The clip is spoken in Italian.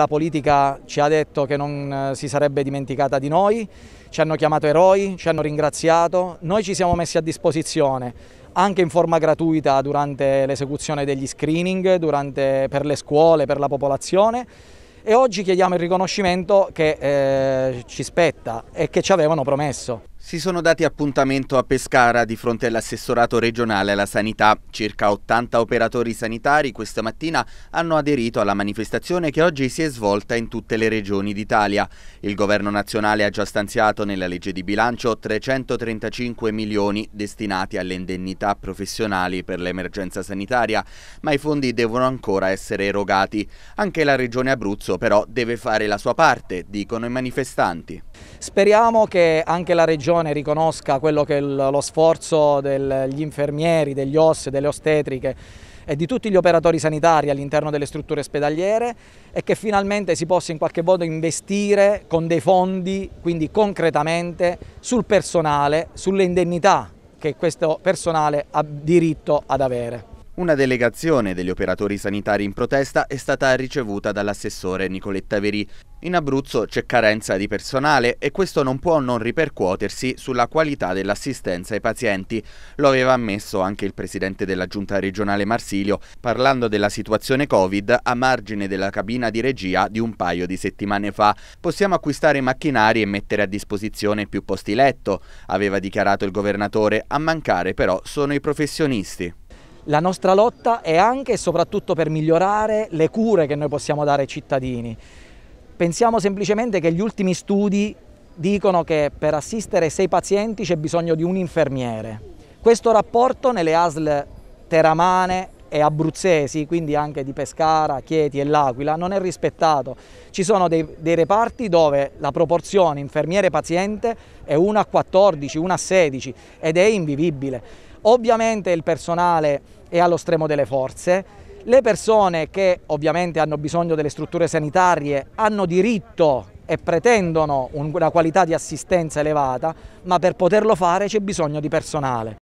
la politica ci ha detto che non eh, si sarebbe dimenticata di noi, ci hanno chiamato eroi, ci hanno ringraziato, noi ci siamo messi a disposizione anche in forma gratuita durante l'esecuzione degli screening, durante, per le scuole, per la popolazione e oggi chiediamo il riconoscimento che eh, ci spetta e che ci avevano promesso. Si sono dati appuntamento a Pescara di fronte all'assessorato regionale alla sanità. Circa 80 operatori sanitari questa mattina hanno aderito alla manifestazione che oggi si è svolta in tutte le regioni d'Italia. Il governo nazionale ha già stanziato nella legge di bilancio 335 milioni destinati alle indennità professionali per l'emergenza sanitaria, ma i fondi devono ancora essere erogati. Anche la regione Abruzzo però deve fare la sua parte, dicono i manifestanti. Speriamo che anche la Regione riconosca quello che è lo sforzo degli infermieri, degli OS, delle ostetriche e di tutti gli operatori sanitari all'interno delle strutture ospedaliere e che finalmente si possa in qualche modo investire con dei fondi, quindi concretamente, sul personale, sulle indennità che questo personale ha diritto ad avere. Una delegazione degli operatori sanitari in protesta è stata ricevuta dall'assessore Nicoletta Verì. In Abruzzo c'è carenza di personale e questo non può non ripercuotersi sulla qualità dell'assistenza ai pazienti. Lo aveva ammesso anche il presidente della giunta regionale Marsilio, parlando della situazione Covid a margine della cabina di regia di un paio di settimane fa. Possiamo acquistare macchinari e mettere a disposizione più posti letto, aveva dichiarato il governatore, a mancare però sono i professionisti. La nostra lotta è anche e soprattutto per migliorare le cure che noi possiamo dare ai cittadini. Pensiamo semplicemente che gli ultimi studi dicono che per assistere sei pazienti c'è bisogno di un infermiere. Questo rapporto nelle ASL teramane e abruzzesi, quindi anche di Pescara, Chieti e L'Aquila, non è rispettato. Ci sono dei, dei reparti dove la proporzione infermiere-paziente è 1 a 14, 1 a 16 ed è invivibile. Ovviamente il personale è allo stremo delle forze, le persone che ovviamente hanno bisogno delle strutture sanitarie hanno diritto e pretendono una qualità di assistenza elevata, ma per poterlo fare c'è bisogno di personale.